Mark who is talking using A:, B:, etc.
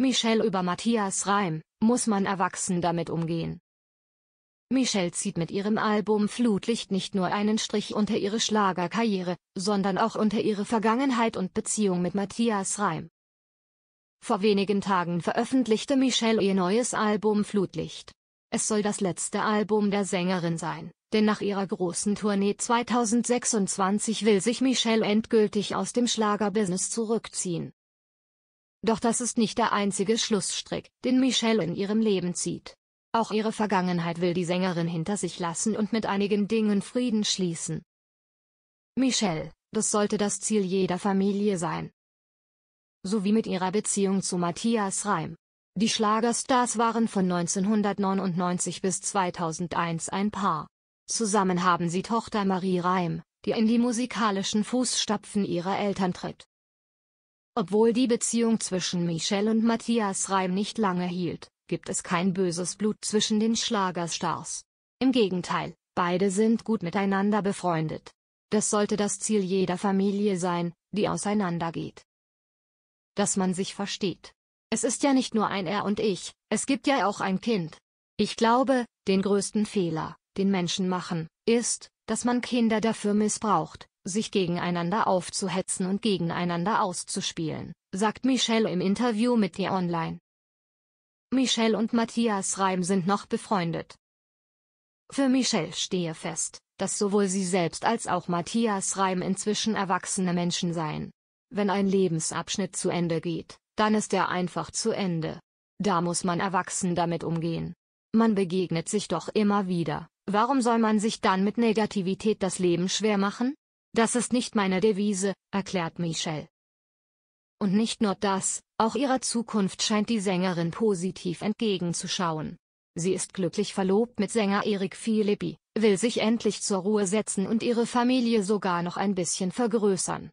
A: Michelle über Matthias Reim, muss man erwachsen damit umgehen. Michelle zieht mit ihrem Album Flutlicht nicht nur einen Strich unter ihre Schlagerkarriere, sondern auch unter ihre Vergangenheit und Beziehung mit Matthias Reim. Vor wenigen Tagen veröffentlichte Michelle ihr neues Album Flutlicht. Es soll das letzte Album der Sängerin sein, denn nach ihrer großen Tournee 2026 will sich Michelle endgültig aus dem Schlagerbusiness zurückziehen. Doch das ist nicht der einzige Schlussstrick, den Michelle in ihrem Leben zieht. Auch ihre Vergangenheit will die Sängerin hinter sich lassen und mit einigen Dingen Frieden schließen. Michelle, das sollte das Ziel jeder Familie sein. So wie mit ihrer Beziehung zu Matthias Reim. Die Schlagerstars waren von 1999 bis 2001 ein Paar. Zusammen haben sie Tochter Marie Reim, die in die musikalischen Fußstapfen ihrer Eltern tritt. Obwohl die Beziehung zwischen Michelle und Matthias Reim nicht lange hielt, gibt es kein böses Blut zwischen den Schlagerstars. Im Gegenteil, beide sind gut miteinander befreundet. Das sollte das Ziel jeder Familie sein, die auseinandergeht. Dass man sich versteht. Es ist ja nicht nur ein Er und ich, es gibt ja auch ein Kind. Ich glaube, den größten Fehler, den Menschen machen, ist, dass man Kinder dafür missbraucht, sich gegeneinander aufzuhetzen und gegeneinander auszuspielen, sagt Michelle im Interview mit ihr online. Michelle und Matthias Reim sind noch befreundet. Für Michelle stehe fest, dass sowohl sie selbst als auch Matthias Reim inzwischen erwachsene Menschen seien. Wenn ein Lebensabschnitt zu Ende geht, dann ist er einfach zu Ende. Da muss man erwachsen damit umgehen. Man begegnet sich doch immer wieder, warum soll man sich dann mit Negativität das Leben schwer machen? Das ist nicht meine Devise, erklärt Michelle. Und nicht nur das, auch ihrer Zukunft scheint die Sängerin positiv entgegenzuschauen. Sie ist glücklich verlobt mit Sänger Erik Philippi, will sich endlich zur Ruhe setzen und ihre Familie sogar noch ein bisschen vergrößern.